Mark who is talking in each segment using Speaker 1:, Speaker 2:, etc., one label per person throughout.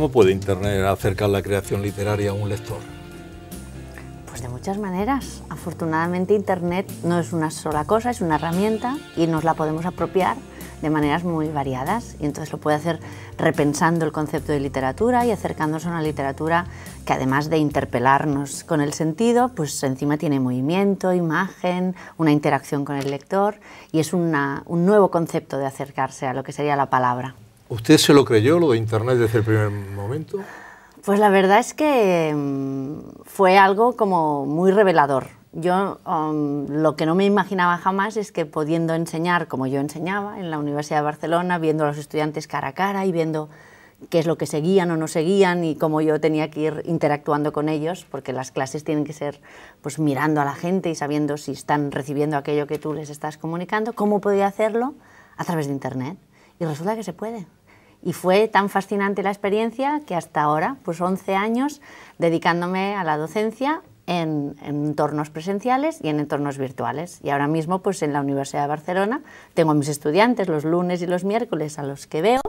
Speaker 1: ¿Cómo puede Internet acercar la creación literaria a un lector?
Speaker 2: Pues de muchas maneras. Afortunadamente Internet no es una sola cosa, es una herramienta y nos la podemos apropiar de maneras muy variadas y entonces lo puede hacer repensando el concepto de literatura y acercándose a una literatura que además de interpelarnos con el sentido, pues encima tiene movimiento, imagen, una interacción con el lector y es un nuevo concepto de acercarse a lo que sería la palabra.
Speaker 1: ¿Usted se lo creyó lo de Internet desde el primer momento?
Speaker 2: Pues la verdad es que mm, fue algo como muy revelador. Yo um, lo que no me imaginaba jamás es que pudiendo enseñar como yo enseñaba en la Universidad de Barcelona, viendo a los estudiantes cara a cara y viendo qué es lo que seguían o no seguían y cómo yo tenía que ir interactuando con ellos, porque las clases tienen que ser pues mirando a la gente y sabiendo si están recibiendo aquello que tú les estás comunicando, cómo podía hacerlo a través de Internet. Y resulta que se puede. Y fue tan fascinante la experiencia que hasta ahora, pues 11 años dedicándome a la docencia en, entornos presenciales y en entornos virtuales. Y ahora mismo, pues en la Universidad de Barcelona, tengo a mis estudiantes los lunes y los miércoles a los que veo,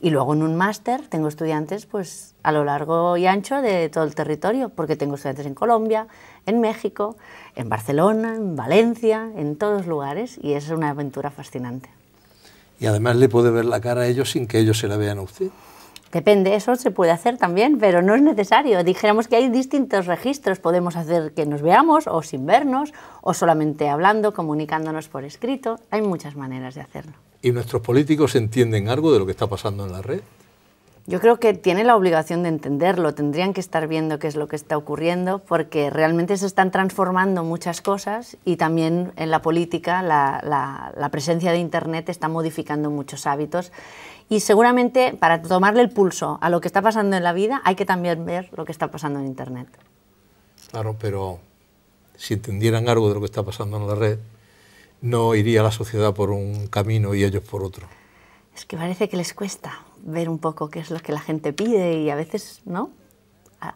Speaker 2: y luego en un máster tengo estudiantes pues a lo largo y ancho de todo el territorio, porque tengo estudiantes en Colombia, en México, en Barcelona, en Valencia, en todos lugares, y es una aventura fascinante
Speaker 1: y además le puede ver la cara a ellos sin que ellos se la vean a usted.
Speaker 2: Depende, eso se puede hacer también, pero no es necesario. Dijéramos que hay distintos registros, podemos hacer que nos veamos o sin vernos, o solamente hablando, comunicándonos por escrito, hay muchas maneras de hacerlo.
Speaker 1: ¿Y nuestros políticos entienden algo de lo que está pasando en la red?
Speaker 2: Yo creo que tiene la obligación de entenderlo, tendrían que estar viendo qué es lo que está ocurriendo, porque realmente se están transformando muchas cosas y también en la política la, presencia de Internet está modificando muchos hábitos. Y seguramente para tomarle el pulso a lo que está pasando en la vida hay que también ver lo que está pasando
Speaker 1: en Internet. Claro, pero si entendieran algo de lo que está pasando en la red, no iría la sociedad por un camino y ellos por otro.
Speaker 2: Es que parece que les cuesta ver un poco qué es lo que la gente pide y a veces, ¿no?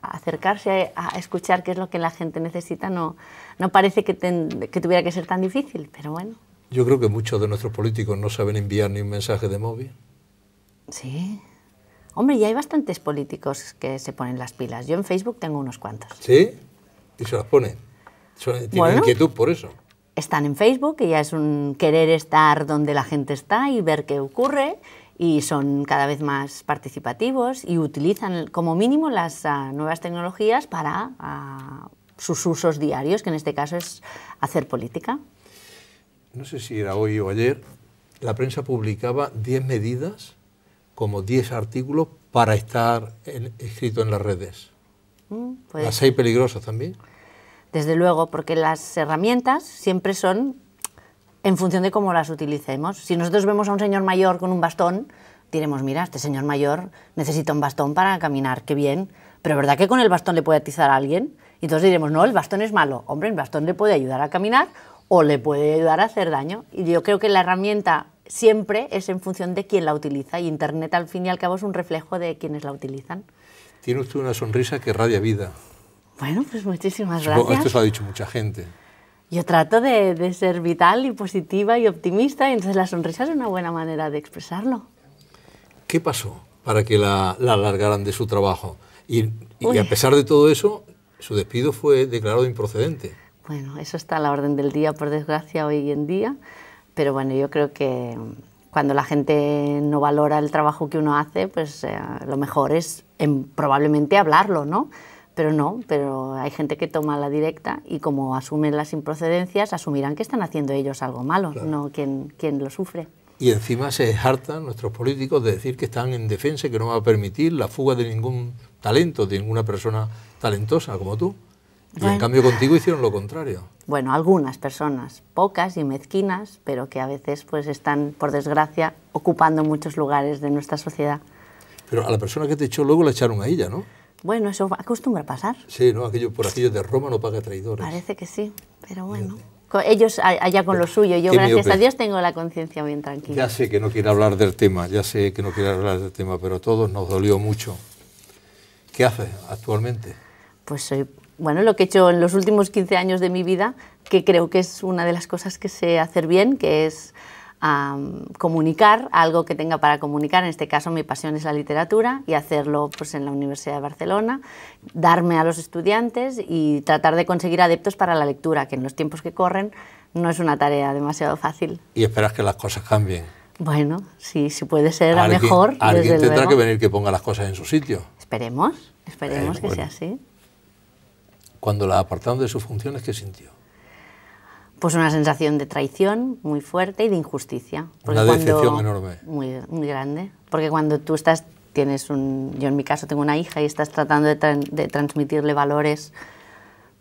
Speaker 2: acercarse a, escuchar qué es lo que la gente necesita no, no parece que, que tuviera que ser tan difícil, pero bueno.
Speaker 1: Yo creo que muchos de nuestros políticos no saben enviar ni un mensaje de móvil.
Speaker 2: Sí. Hombre, ya hay bastantes políticos que se ponen las pilas. Yo en Facebook tengo unos cuantos.
Speaker 1: ¿Sí? Y se las ponen. Eh, tienen inquietud por eso. Están
Speaker 2: en Facebook, y ya es un querer estar donde la gente está y ver qué ocurre y son cada vez más participativos y utilizan como mínimo las ah, nuevas tecnologías para ah, sus usos diarios, que en este caso es hacer política.
Speaker 1: No sé si era hoy o ayer, la prensa publicaba 10 medidas como 10 artículos para estar escrito en las redes.
Speaker 2: Mm, las pues
Speaker 1: hay peligrosas también.
Speaker 2: Desde luego, porque las herramientas siempre son en función de cómo las utilicemos. Si nosotros vemos a un señor mayor con un bastón, diremos, mira, este señor mayor necesita un bastón para caminar, qué bien, pero ¿verdad que con el bastón le puede atizar a alguien? Y entonces diremos, no, el bastón es malo. Hombre, el bastón le puede ayudar a caminar o le puede ayudar a hacer daño. Y yo creo que la herramienta siempre es en función de quién la utiliza y Internet al fin y al cabo es un reflejo de quienes la utilizan.
Speaker 1: Tiene usted una sonrisa que radia vida.
Speaker 2: Bueno, pues muchísimas gracias. Esto se lo ha
Speaker 1: dicho mucha gente
Speaker 2: yo trato de, de, ser vital y positiva y optimista, y entonces la sonrisa es una buena manera de expresarlo.
Speaker 1: ¿Qué pasó para que la, la alargaran de su trabajo? Y, y a pesar de todo eso, su despido fue declarado improcedente.
Speaker 2: Bueno, eso está a la orden del día, por desgracia, hoy en día, pero bueno, yo creo que cuando la gente no valora el trabajo que uno hace, pues eh, lo mejor es em, probablemente hablarlo, ¿no? Pero no, pero hay gente que toma la directa y como asumen las improcedencias, asumirán que están haciendo ellos algo malo, no quien, quien lo sufre.
Speaker 1: Y encima se hartan nuestros políticos de decir que están en defensa y que no va a permitir la fuga de ningún talento, de ninguna persona talentosa como tú. Y en cambio contigo hicieron lo contrario.
Speaker 2: Bueno, algunas personas, pocas y mezquinas, pero que a veces pues están, por desgracia, ocupando muchos lugares de nuestra sociedad.
Speaker 1: Pero a la persona que te echó luego la echaron a ella, ¿no?
Speaker 2: Bueno, eso acostumbra a
Speaker 1: pasar. Sí, ¿no? Aquello, por aquello de Roma no paga traidores.
Speaker 2: Parece que sí, pero bueno. Ellos allá con lo suyo, yo gracias a Dios tengo la conciencia bien tranquila.
Speaker 1: Ya sé que no quiere hablar del tema, ya sé que no quiere hablar del tema, pero a todos nos dolió mucho. ¿Qué hace actualmente?
Speaker 2: Pues soy, bueno, lo que he hecho en los últimos 15 años de mi vida, que creo que es una de las cosas que sé hacer bien, que es a mm, comunicar algo que tenga para comunicar. En este caso, mi pasión es la literatura y hacerlo pues, en la Universidad de Barcelona, darme a los estudiantes y tratar de conseguir adeptos para la lectura, que en los tiempos que corren no es una tarea demasiado fácil.
Speaker 1: ¿Y esperas que las cosas cambien?
Speaker 2: Bueno, sí, si puede ser a mejor. Alguien tendrá que venir
Speaker 1: que ponga las cosas en su sitio.
Speaker 2: Esperemos, esperemos eh, que sea así.
Speaker 1: Cuando la apartaron de sus funciones, ¿qué sintió?
Speaker 2: Pues una sensación de traición muy fuerte y de injusticia. Una decepción enorme. Muy, grande. Porque cuando tú estás, tienes un. Yo en mi caso tengo una hija y estás tratando de, transmitirle valores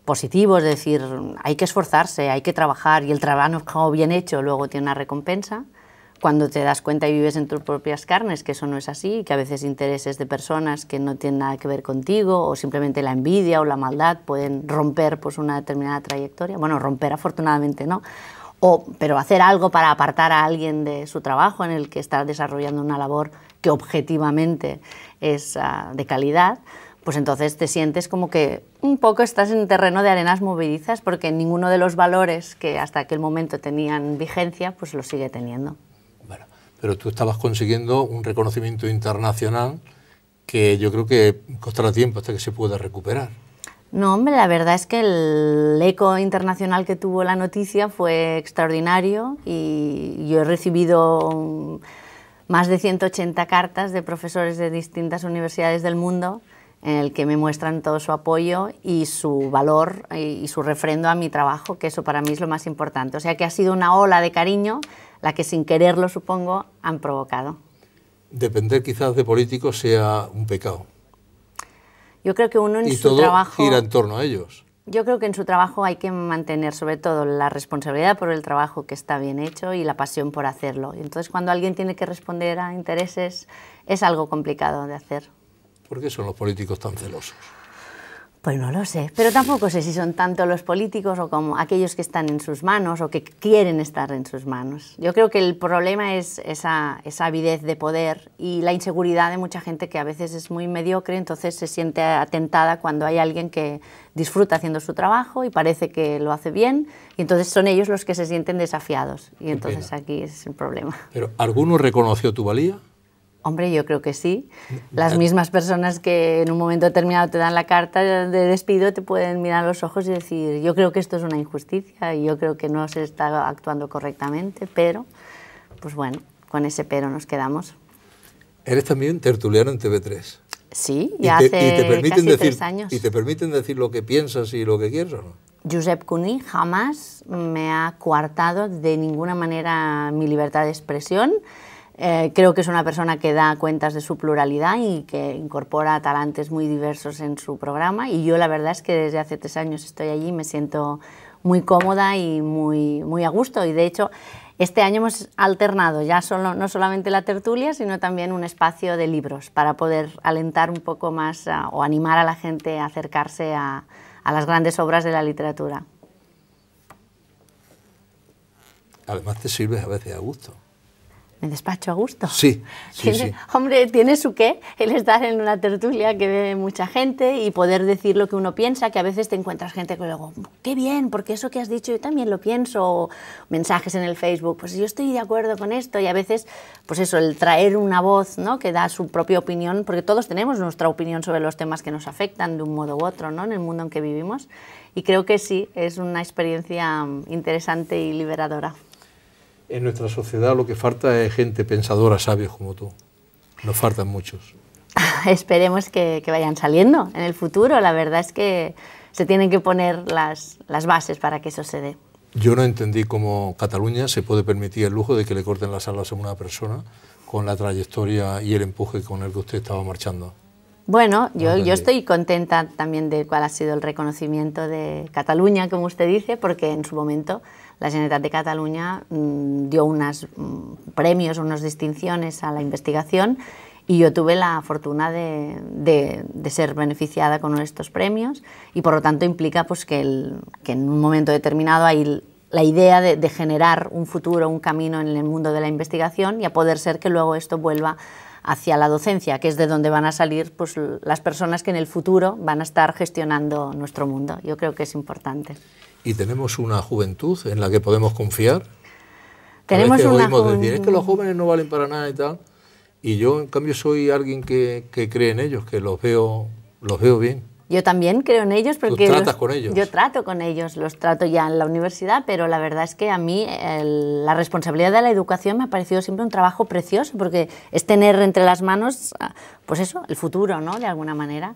Speaker 2: positivos, decir, hay que esforzarse, hay que trabajar y el trabajo bien hecho luego tiene una recompensa cuando te das cuenta y vives en tus propias carnes que eso no es así, que a veces intereses de personas que no tienen nada que ver contigo o simplemente la envidia o la maldad pueden romper pues, una determinada trayectoria. Bueno, romper afortunadamente no, o, pero hacer algo para apartar a alguien de su trabajo en el que está desarrollando una labor que objetivamente es ah, de calidad, pues entonces te sientes como que un poco estás en terreno de arenas movedizas porque ninguno de los valores que hasta aquel momento tenían vigencia, pues lo sigue teniendo
Speaker 1: pero tú estabas consiguiendo un reconocimiento internacional que yo creo que costará tiempo hasta que se pueda recuperar.
Speaker 2: No, hombre, la verdad es que el eco internacional que tuvo la noticia fue extraordinario y yo he recibido más de 180 cartas de profesores de distintas universidades del mundo en el que me muestran todo su apoyo y su valor y, su refrendo a mi trabajo, que eso para mí es lo más importante. O sea que ha sido una ola de cariño la que sin quererlo, supongo, han provocado.
Speaker 1: Depender quizás de políticos sea un pecado.
Speaker 2: Yo creo que uno en y su todo trabajo... gira en torno a ellos. Yo creo que en su trabajo hay que mantener sobre todo la responsabilidad por el trabajo que está bien hecho y la pasión por hacerlo. Y entonces cuando alguien tiene que responder a intereses es algo complicado de hacer.
Speaker 1: ¿Por qué son los políticos tan celosos?
Speaker 2: Pues no lo sé, pero tampoco sé si son tanto los políticos o como aquellos que están en sus manos o que quieren estar en sus manos. Yo creo que el problema es esa, avidez de poder y la inseguridad de mucha gente que a veces es muy mediocre, entonces se siente atentada cuando hay alguien que disfruta haciendo su trabajo y parece que lo hace bien, y entonces son ellos los que se sienten desafiados, y entonces aquí es el problema.
Speaker 1: Pero, ¿alguno reconoció tu valía?
Speaker 2: Hombre, yo creo que sí. Las mismas personas que en un momento determinado te dan la carta de despido te pueden mirar a los ojos y decir, yo creo que esto es una injusticia, yo creo que no se está actuando correctamente, pero, pues bueno, con ese pero nos quedamos.
Speaker 1: Eres también tertuliano en TV3. Sí, ya hace y tres años. ¿Y te permiten decir lo que piensas y lo que quieres o no?
Speaker 2: Josep Cuní jamás me ha coartado de ninguna manera mi libertad de expresión eh, creo que es una persona que da cuentas de su pluralidad y que incorpora talantes muy diversos en su programa. Y yo la verdad es que desde hace tres años estoy allí y me siento muy cómoda y muy, muy a gusto. Y de hecho, este año hemos alternado ya solo, no solamente la tertulia, sino también un espacio de libros para poder alentar un poco más ah, o animar a la gente a acercarse a, a las grandes obras de la literatura.
Speaker 1: Además te sirves a veces a gusto despacho a gusto. Sí, sí,
Speaker 2: Hombre, tiene su qué el estar en una tertulia que ve mucha gente y poder decir lo que uno piensa, que a veces te encuentras gente que luego, qué bien, porque eso que has dicho yo también lo pienso, mensajes en el Facebook, pues yo estoy de acuerdo con esto y a veces, pues eso, el traer una voz ¿no? que da su propia opinión, porque todos tenemos nuestra opinión sobre los temas que nos afectan de un modo u otro ¿no? en el mundo en que vivimos y creo que sí, es una experiencia mm, interesante y liberadora
Speaker 1: en nuestra sociedad lo que falta es gente pensadora, sabio, como tú. Nos faltan muchos.
Speaker 2: Esperemos que, vayan saliendo en el futuro. La verdad es que se tienen que poner las, bases para que eso se dé.
Speaker 1: Yo no entendí cómo Cataluña se puede permitir el lujo de que le corten las alas a una persona con la trayectoria y el empuje con el que usted estaba marchando.
Speaker 2: Bueno, yo, yo, estoy contenta también de cuál ha sido el reconocimiento de Cataluña, como usted dice, porque en su momento la Generalitat de Cataluña mm, dio unos mm, premios, unas distinciones a la investigación y yo tuve la fortuna de, ser beneficiada con estos premios y por lo tanto implica pues, que, en un momento determinado hay la idea de, generar un futuro, un camino en el mundo de la investigación y a poder ser que luego esto vuelva hacia la docencia, que es de donde van a salir pues, las personas que en el futuro van a estar gestionando nuestro mundo. Yo creo que es importante
Speaker 1: y tenemos una juventud en la que podemos confiar.
Speaker 2: Tenemos una es que
Speaker 1: los jóvenes no valen para nada y tal. Y yo, en cambio, soy alguien que, que cree en ellos, que los veo, los veo bien. Yo también
Speaker 2: creo en ellos porque... ¿Tú tratas con ellos? Yo trato con ellos, los trato ya en la universidad, pero la verdad es que a mí la responsabilidad de la educación me ha parecido siempre un trabajo precioso porque es tener entre las manos, ah, pues eso, el futuro, ¿no? De alguna manera.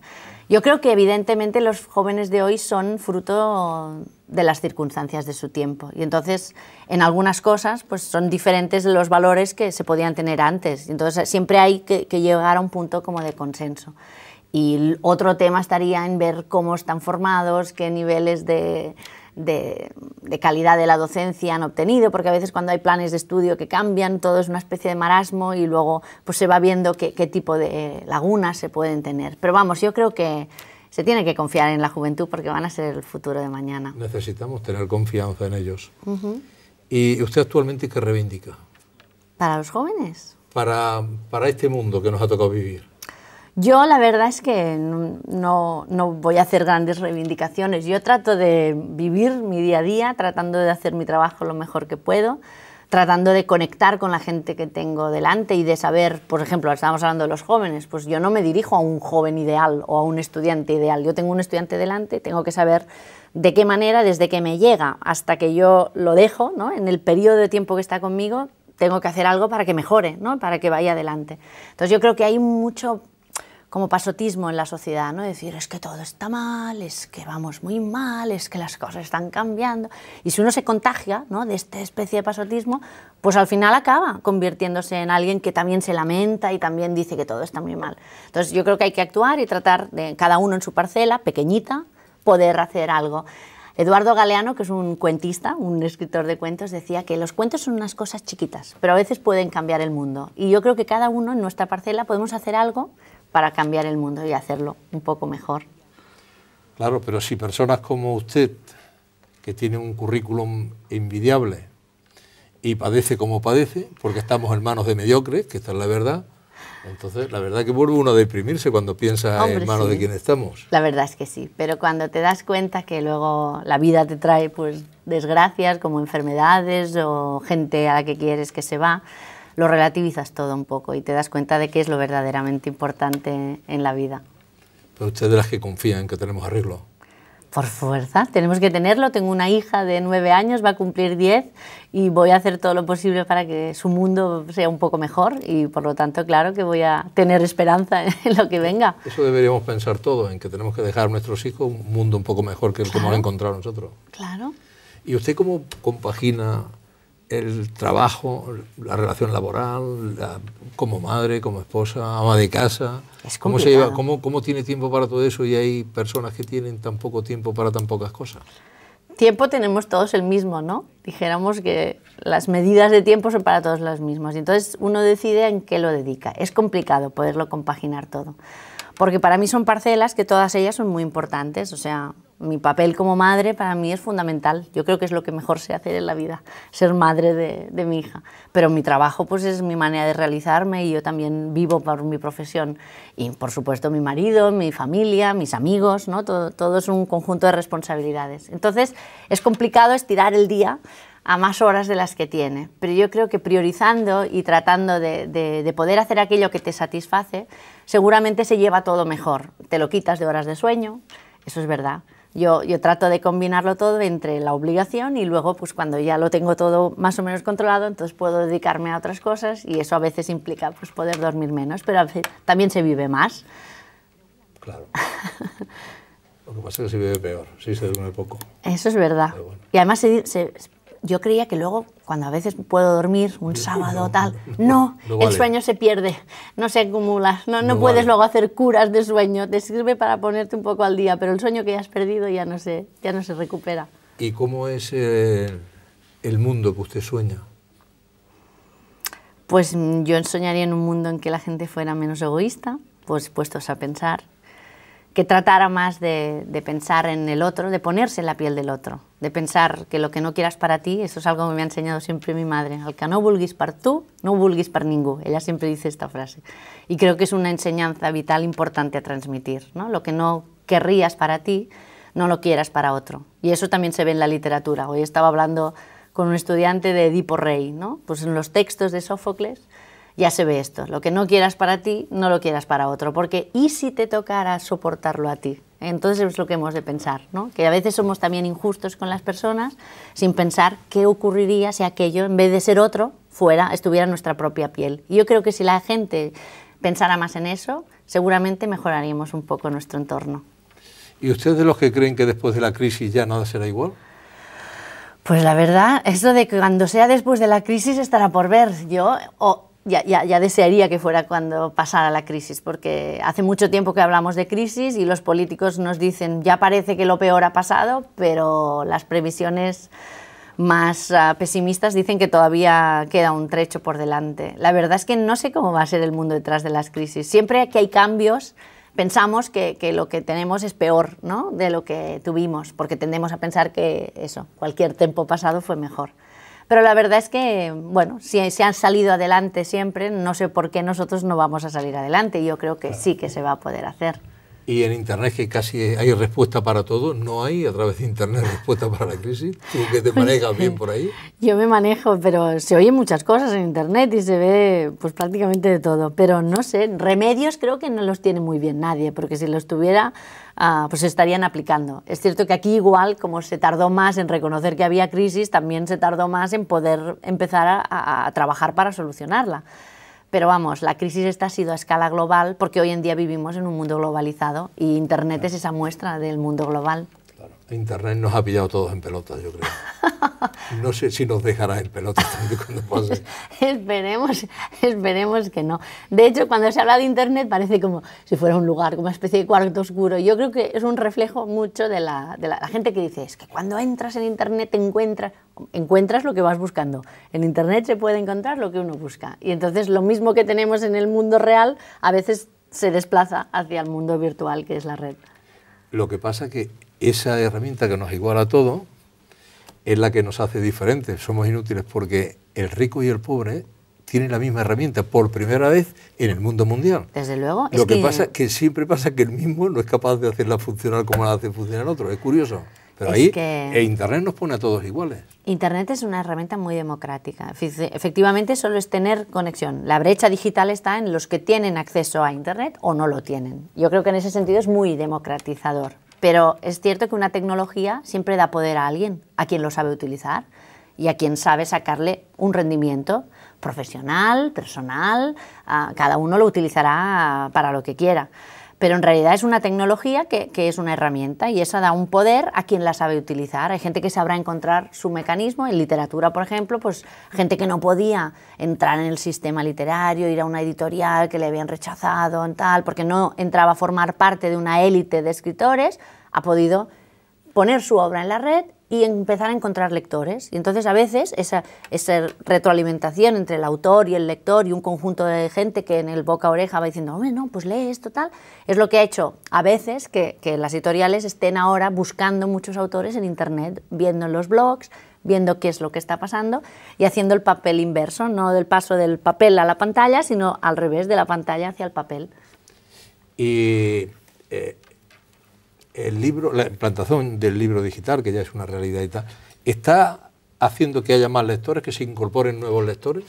Speaker 2: Yo creo que evidentemente los jóvenes de hoy son fruto de las circunstancias de su tiempo y entonces en algunas cosas pues son diferentes los valores que se podían tener antes. Entonces siempre hay que, que llegar a un punto como de consenso. Y otro tema estaría en ver cómo están formados, qué niveles de, de, calidad de la docencia han obtenido, porque a veces cuando hay planes de estudio que cambian, todo es una especie de marasmo y luego pues, se va viendo qué, qué tipo de lagunas se pueden tener. Pero vamos, yo creo que se tiene que confiar en la juventud porque van a ser el futuro de mañana.
Speaker 1: Necesitamos tener confianza en ellos. ¿Y usted actualmente qué reivindica?
Speaker 2: Para los jóvenes.
Speaker 1: Para, para este mundo que nos ha tocado vivir.
Speaker 2: Yo la verdad es que no, no, voy a hacer grandes reivindicaciones. Yo trato de vivir mi día a día, tratando de hacer mi trabajo lo mejor que puedo, tratando de conectar con la gente que tengo delante y de saber, por ejemplo, estábamos hablando de los jóvenes, pues yo no me dirijo a un joven ideal o a un estudiante ideal. Yo tengo un estudiante delante, tengo que saber de qué manera, desde que me llega hasta que yo lo dejo, ¿no? en el periodo de tiempo que está conmigo, tengo que hacer algo para que mejore, ¿no? para que vaya adelante. Entonces yo creo que hay mucho como pasotismo en la sociedad, ¿no? Decir, es que todo está mal, es que vamos muy mal, es que las cosas están cambiando. Y si uno se contagia, ¿no? De esta especie de pasotismo, pues al final acaba convirtiéndose en alguien que también se lamenta y también dice que todo está muy mal. Entonces yo creo que hay que actuar y tratar de cada uno en su parcela, pequeñita, poder hacer algo. Eduardo Galeano, que es un cuentista, un escritor de cuentos, decía que los cuentos son unas cosas chiquitas, pero a veces pueden cambiar el mundo. Y yo creo que cada uno en nuestra parcela podemos hacer algo para cambiar el mundo y hacerlo un poco mejor.
Speaker 1: Claro, pero si personas como usted, que tiene un currículum envidiable y padece como padece, porque estamos en manos de mediocres, que esta es la verdad, entonces la verdad que vuelve uno a deprimirse cuando piensa en manos de quien estamos.
Speaker 2: La verdad es que sí, pero cuando te das cuenta que luego la vida te trae pues desgracias como enfermedades o gente a la que quieres que se va, lo relativizas todo un poco y te das cuenta de qué es lo verdaderamente importante en la vida.
Speaker 1: Pero usted es de las que confía en que tenemos arreglo.
Speaker 2: Por fuerza, tenemos que tenerlo. Tengo una hija de nueve años, va a cumplir diez y voy a hacer todo lo posible para que su mundo sea un poco mejor y por lo tanto, claro que voy a tener esperanza en lo que venga.
Speaker 1: Eso deberíamos pensar todos, en que tenemos que dejar a nuestros hijos un mundo un poco mejor que el que hemos encontrado nosotros. Claro. ¿Y usted cómo compagina el trabajo, la relación laboral, como madre, como esposa, ama de casa. ¿Cómo, se lleva, cómo, ¿Cómo tiene tiempo para todo eso y hay personas que tienen tan poco tiempo para tan pocas cosas?
Speaker 2: Tiempo tenemos todos el mismo, ¿no? Dijéramos que las medidas de tiempo son para todos las mismas. Y entonces uno decide en qué lo dedica. Es complicado poderlo compaginar todo. Porque para mí son parcelas que todas ellas son muy importantes. O sea, mi papel como madre para mí es fundamental. Yo creo que es lo que mejor sé hacer en la vida, ser madre de, mi hija. Pero mi trabajo pues es mi manera de realizarme y yo también vivo por mi profesión. Y por supuesto mi marido, mi familia, mis amigos, ¿no? todo, es un conjunto de responsabilidades. Entonces es complicado estirar el día a más horas de las que tiene. Pero yo creo que priorizando y tratando de, de, poder hacer aquello que te satisface, seguramente se lleva todo mejor. Te lo quitas de horas de sueño, eso es verdad yo, yo trato de combinarlo todo entre la obligación y luego, pues cuando ya lo tengo todo más o menos controlado, entonces puedo dedicarme a otras cosas y eso a veces implica pues, poder dormir menos, pero también se vive más.
Speaker 1: Claro. Lo que pasa es que se vive peor, sí se duerme poco.
Speaker 2: Eso es verdad. Y además se, yo creía que luego, cuando a veces puedo dormir un sábado o tal, no, el sueño se pierde, no se acumula, no, puedes luego hacer curas de sueño, te sirve para ponerte un poco al día, pero el sueño que ya has perdido ya no se, ya no se recupera.
Speaker 1: ¿Y cómo es eh, el mundo que usted sueña?
Speaker 2: Pues mm, yo soñaría en un mundo en que la gente fuera menos egoísta, pues puestos a pensar, que tratara más de, pensar en el otro, de ponerse en la piel del otro, de pensar que lo que no quieras para ti, eso es algo que me ha enseñado siempre mi madre, al que no vulguis para tú, no vulguis para ninguno. ella siempre dice esta frase, y creo que es una enseñanza vital importante a transmitir, ¿no? lo que no querrías para ti, no lo quieras para otro, y eso también se ve en la literatura, hoy estaba hablando con un estudiante de Edipo Rey, ¿no? pues en los textos de Sófocles, ya se ve esto. Lo que no quieras para ti, no lo quieras para otro. Porque ¿y si te tocara soportarlo a ti? Entonces es lo que hemos de pensar, ¿no? Que a veces somos también injustos con las personas sin pensar qué ocurriría si aquello, en vez de ser otro, fuera, estuviera en nuestra propia piel. Y yo creo que si la gente pensara más en eso, seguramente mejoraríamos un poco nuestro entorno.
Speaker 1: ¿Y ustedes de los que creen que después de la crisis ya nada será igual?
Speaker 2: Pues la verdad, eso de que cuando sea después de la crisis estará por ver. Yo o ya, desearía que fuera cuando pasara la crisis, porque hace mucho tiempo que hablamos de crisis y los políticos nos dicen, ya parece que lo peor ha pasado, pero las previsiones más ah, pesimistas dicen que todavía queda un trecho por delante. La verdad es que no sé cómo va a ser el mundo detrás de las crisis. Siempre que hay cambios, pensamos que, lo que tenemos es peor ¿no? de lo que tuvimos, porque tendemos a pensar que eso, cualquier tiempo pasado fue mejor. Pero la verdad es que, bueno, si se han salido adelante siempre, no sé por qué nosotros no vamos a salir adelante. Yo creo que sí que se va a poder hacer
Speaker 1: y en Internet que casi hay respuesta para todo, no hay a través de Internet respuesta para la crisis. ¿Tú que te pues manejas bien por ahí?
Speaker 2: Yo me manejo, pero se oyen muchas cosas en Internet y se ve pues prácticamente de todo. Pero no sé, remedios creo que no los tiene muy bien nadie, porque si los tuviera, ah, pues se estarían aplicando. Es cierto que aquí igual, como se tardó más en reconocer que había crisis, también se tardó más en poder empezar a trabajar para solucionarla. Pero vamos, la crisis esta ha sido a escala global porque hoy en día vivimos en un mundo globalizado y Internet es esa muestra del mundo global.
Speaker 1: Internet nos ha pillado todos en pelota, yo creo. No sé si nos dejará en pelota cuando pase.
Speaker 2: esperemos, esperemos que no. De hecho, cuando se habla de Internet parece como si fuera un lugar, como una especie de cuarto oscuro. Yo creo que es un reflejo mucho de la, gente que dice, es que cuando entras en Internet te encuentras, encuentras lo que vas buscando. En Internet se puede encontrar lo que uno busca. Y entonces lo mismo que tenemos en el mundo real a veces se desplaza hacia el mundo virtual que es la red.
Speaker 1: Lo que pasa que esa herramienta que nos iguala a todos es la que nos hace diferentes. Somos inútiles porque el rico y el pobre tienen la misma herramienta por primera vez en el mundo mundial.
Speaker 2: Desde luego. Lo que, que, pasa
Speaker 1: que siempre pasa que el mismo no es capaz de hacerla funcionar como la hace funcionar otro. Es curioso. Pero ahí e Internet nos pone a todos iguales.
Speaker 2: Internet es una herramienta muy democrática. Efectivamente, solo es tener conexión. La brecha digital está en los que tienen acceso a Internet o no lo tienen. Yo creo que en ese sentido es muy democratizador. Pero es cierto que una tecnología siempre da poder a alguien, a quien lo sabe utilizar y a quien sabe sacarle un rendimiento profesional, personal, cada uno lo utilizará para lo que quiera pero en realidad es una tecnología que, es una herramienta y esa da un poder a quien la sabe utilizar. Hay gente que sabrá encontrar su mecanismo, en literatura, por ejemplo, pues gente que no podía entrar en el sistema literario, ir a una editorial que le habían rechazado, tal, porque no entraba a formar parte de una élite de escritores, ha podido poner su obra en la red y empezar a encontrar lectores. Y entonces a veces esa, esa, retroalimentación entre el autor y el lector y un conjunto de gente que en el boca a oreja va diciendo, hombre, no, pues lee esto tal, es lo que ha hecho a veces que, las editoriales estén ahora buscando muchos autores en Internet, viendo los blogs, viendo qué es lo que está pasando y haciendo el papel inverso, no del paso del papel a la pantalla, sino al revés de la pantalla hacia el papel.
Speaker 1: Y eh, el libro, la implantación del libro digital, que ya es una realidad y tal, está haciendo que haya más lectores, que se incorporen nuevos lectores?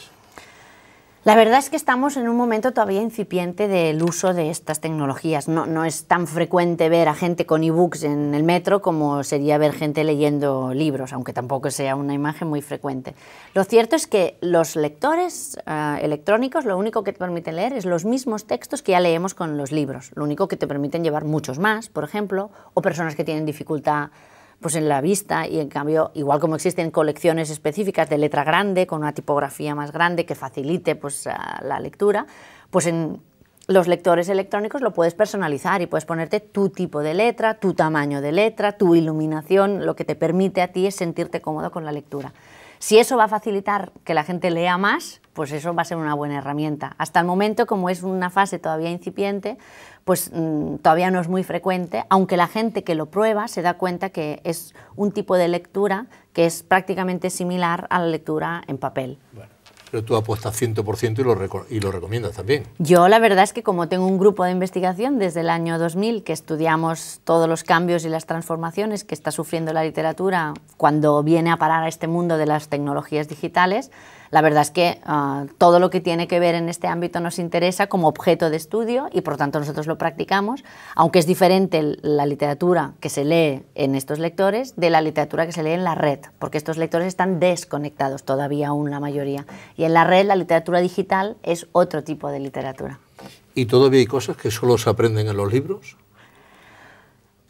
Speaker 2: La verdad es que estamos en un momento todavía incipiente del uso de estas tecnologías. No, es tan frecuente ver a gente con e-books en el metro como sería ver gente leyendo libros, aunque tampoco sea una imagen muy frecuente. Lo cierto es que los lectores eh, electrónicos lo único que te permiten leer es los mismos textos que ya leemos con los libros. Lo único que te permiten llevar muchos más, por ejemplo, o personas que tienen dificultad pues en la vista y en cambio, igual como existen colecciones específicas de letra grande, con una tipografía más grande que facilite pues, la lectura, pues en los lectores electrónicos lo puedes personalizar y puedes ponerte tu tipo de letra, tu tamaño de letra, tu iluminación, lo que te permite a ti es sentirte cómodo con la lectura. Si eso va a facilitar que la gente lea más, pues eso va a ser una buena herramienta. Hasta el momento, como es una fase todavía incipiente, pues mm, todavía no es muy frecuente, aunque la gente que lo prueba se da cuenta que es un tipo de lectura que es prácticamente similar a la lectura
Speaker 1: en papel. Pero tú apuestas 100% y lo, y lo recomiendas también.
Speaker 2: Yo la verdad es que como tengo un grupo de investigación desde el año 2000 que estudiamos todos los cambios y las transformaciones que está sufriendo la literatura cuando viene a parar a este mundo de las tecnologías digitales, la verdad es que ah, todo lo que tiene que ver en este ámbito nos interesa como objeto de estudio y por tanto nosotros lo practicamos, aunque es diferente la literatura que se lee en estos lectores de la literatura que se lee en la red, porque estos lectores están desconectados todavía aún la mayoría. Y en la red la literatura digital es otro tipo de literatura.
Speaker 1: ¿Y todavía hay cosas que solo se aprenden en los libros?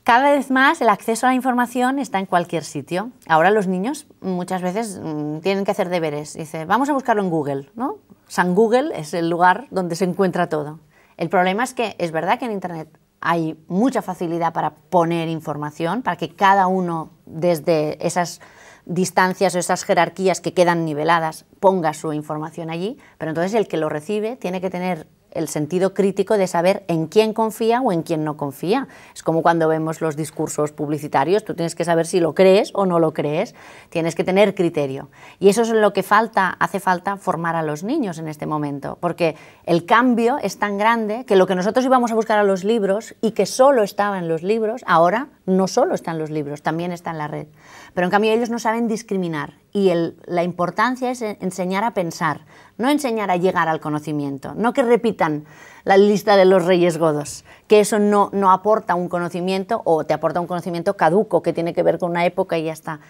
Speaker 2: Cada vez más el acceso a la información está en cualquier sitio. Ahora los niños muchas veces mm, tienen que hacer deberes. Dice, vamos a buscarlo en Google, ¿no? San Google es el lugar donde se encuentra todo. El problema es que es verdad que en Internet hay mucha facilidad para poner información, para que cada uno desde esas distancias o esas jerarquías que quedan niveladas ponga su información allí, pero entonces el que lo recibe tiene que tener el sentido crítico de saber en quién confía o en quién no confía. Es como cuando vemos los discursos publicitarios, tú tienes que saber si lo crees o no lo crees, tienes que tener criterio. Y eso es lo que falta, hace falta formar a los niños en este momento, porque el cambio es tan grande que lo que nosotros íbamos a buscar a los libros y que solo estaba en los libros, ahora no solo está en los libros, también está en la red. Pero en cambio ellos no saben discriminar y la importancia es enseñar a pensar, no enseñar a llegar al conocimiento, no que repitan la lista de los reyes godos, que eso no, no aporta un conocimiento o te aporta un conocimiento caduco que tiene que ver con una época y ya está.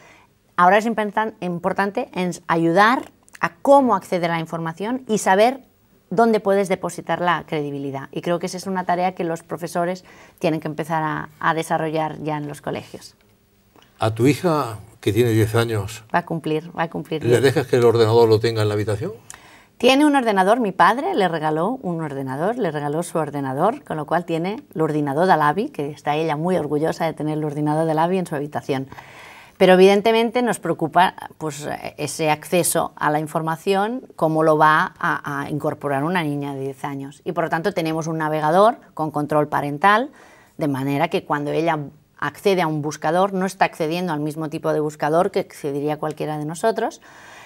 Speaker 2: Ahora es importante ayudar a cómo acceder a la información y saber dónde puedes depositar la credibilidad. Y creo que esa es una tarea que los profesores tienen que empezar a, desarrollar ya en los colegios.
Speaker 1: ¿A tu hija, que tiene 10 años,
Speaker 2: va a cumplir, va a cumplir? ¿Le dejas
Speaker 1: que el ordenador lo tenga en la habitación?
Speaker 2: Tiene un ordenador, mi padre le regaló un ordenador, le regaló su ordenador, con lo cual tiene el ordenador de Lavi, que está ella muy orgullosa de tener el ordenador de Lavi en su habitación. Pero evidentemente nos preocupa pues, ese acceso a la información, cómo lo va a, incorporar una niña de 10 años. Y por lo tanto tenemos un navegador con control parental, de manera que cuando ella accede a un buscador, no está accediendo al mismo tipo de buscador que accedería cualquiera de nosotros,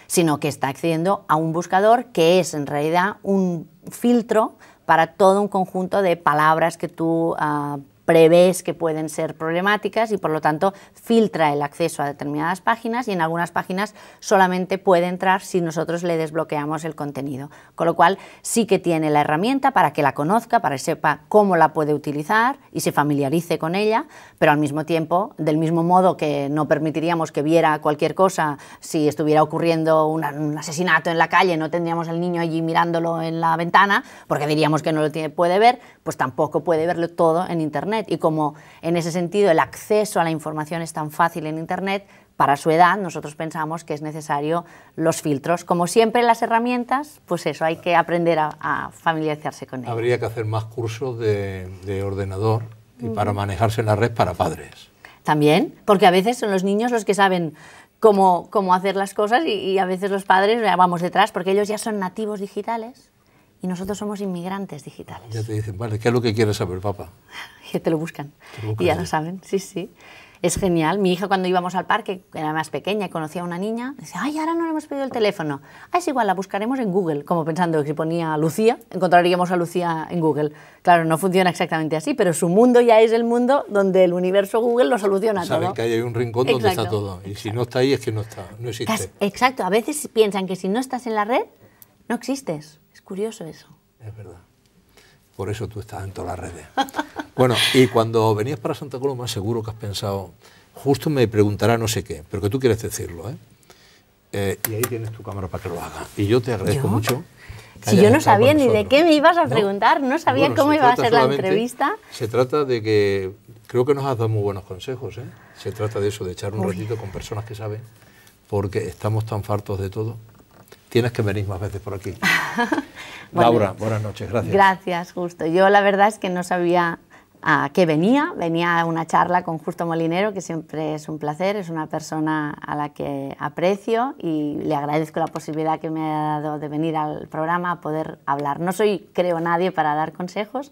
Speaker 2: sino que está accediendo a un buscador que es en realidad un filtro para todo un conjunto de palabras que tú ah, prevés que pueden ser problemáticas y por lo tanto filtra el acceso a determinadas páginas y en algunas páginas solamente puede entrar si nosotros le desbloqueamos el contenido. Con lo cual sí que tiene la herramienta para que la conozca, para que sepa cómo la puede utilizar y se familiarice con ella, pero al mismo tiempo, del mismo modo que no permitiríamos que viera cualquier cosa si estuviera ocurriendo un asesinato en la calle, no tendríamos al niño allí mirándolo en la ventana, porque diríamos que no lo puede ver, pues tampoco puede verlo todo en Internet y como en ese sentido el acceso a la información es tan fácil en Internet, para su edad nosotros pensamos que es necesario los filtros. Como siempre las herramientas, pues eso, hay que aprender a, familiarizarse con ellas.
Speaker 1: Habría que hacer más cursos de, ordenador y para manejarse en la red para padres.
Speaker 2: También, porque a veces son los niños los que saben cómo, hacer las cosas y a veces los padres vamos detrás porque ellos ya son nativos digitales y nosotros somos inmigrantes digitales.
Speaker 1: Ya te dicen, vale, ¿qué es lo que quieres saber, papá?
Speaker 2: y te lo buscan. y ya lo saben, sí, sí. Es genial. Mi hija cuando íbamos al parque, era más pequeña y conocía a una niña, ...dice, ay, ahora no le hemos pedido el teléfono. Ah, es igual, la buscaremos en Google. Como pensando que si ponía Lucía, encontraríamos a Lucía en Google. Claro, no funciona exactamente así, pero su mundo ya es el mundo donde el universo Google lo soluciona Saben todo. Saben
Speaker 1: que hay un rincón donde está todo. Y si no está ahí es que no está, no existe.
Speaker 2: Exacto. A veces piensan que si no estás en la red, no existes curioso eso.
Speaker 1: Es verdad. Por eso tú estás en todas las redes. bueno, y cuando venías para Santa Coloma, seguro que has pensado, justo me preguntará no sé qué, pero que tú quieres decirlo, ¿eh? eh y ahí tienes tu cámara para que lo haga. Y yo te agradezco mucho. Si yo no sabía ni de
Speaker 2: qué me ibas a preguntar, no, sabía cómo iba a ser la entrevista.
Speaker 1: Se trata de que creo que nos has dado muy buenos consejos. ¿eh? Se trata de eso, de echar un ratito con personas que saben, porque estamos tan fartos de todo tienes que venir más veces por aquí. Laura, buenas noches, gracias. Gracias, Justo.
Speaker 2: Yo la verdad es que no sabía a ah, qué venía. Venía a una charla con Justo Molinero, que siempre es un placer, es una persona a la que aprecio y le agradezco la posibilidad que me ha dado de venir al programa a poder hablar. No soy, creo, nadie para dar consejos.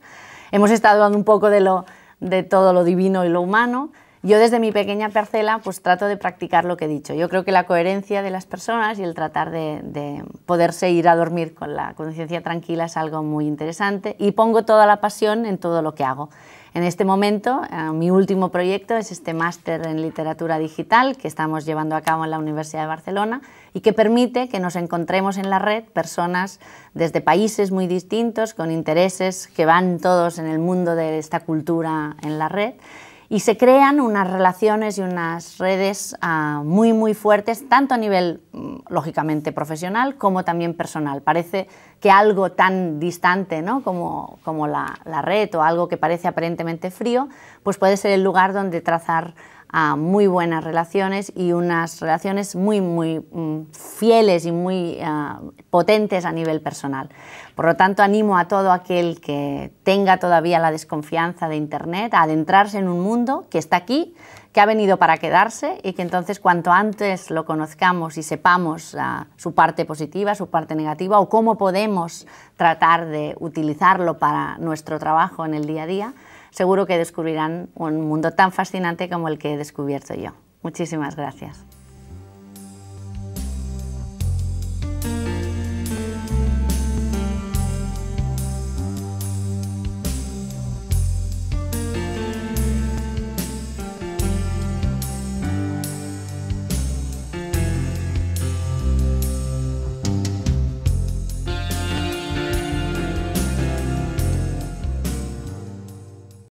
Speaker 2: Hemos estado hablando un poco de, lo, de todo lo divino y lo humano yo desde mi pequeña parcela pues trato de practicar lo que he dicho. Yo creo que la coherencia de las personas y el tratar de, poderse ir a dormir con la conciencia tranquila es algo muy interesante y pongo toda la pasión en todo lo que hago. En este momento, eh, mi último proyecto es este máster en literatura digital que estamos llevando a cabo en la Universidad de Barcelona y que permite que nos encontremos en la red personas desde países muy distintos, con intereses que van todos en el mundo de esta cultura en la red y se crean unas relaciones y unas redes ah, muy, muy fuertes, tanto a nivel, mm, lógicamente, profesional como también personal. Parece que algo tan distante ¿no? como, como la, la, red o algo que parece aparentemente frío, pues puede ser el lugar donde trazar a muy buenas relaciones y unas relaciones muy, muy mm, fieles y muy eh, potentes a nivel personal. Por lo tanto, animo a todo aquel que tenga todavía la desconfianza de Internet a adentrarse en un mundo que está aquí, que ha venido para quedarse y que entonces cuanto antes lo conozcamos y sepamos ah, su parte positiva, su parte negativa o cómo podemos tratar de utilizarlo para nuestro trabajo en el día a día, seguro que descubrirán un mundo tan fascinante como el que he descubierto yo. Muchísimas gracias.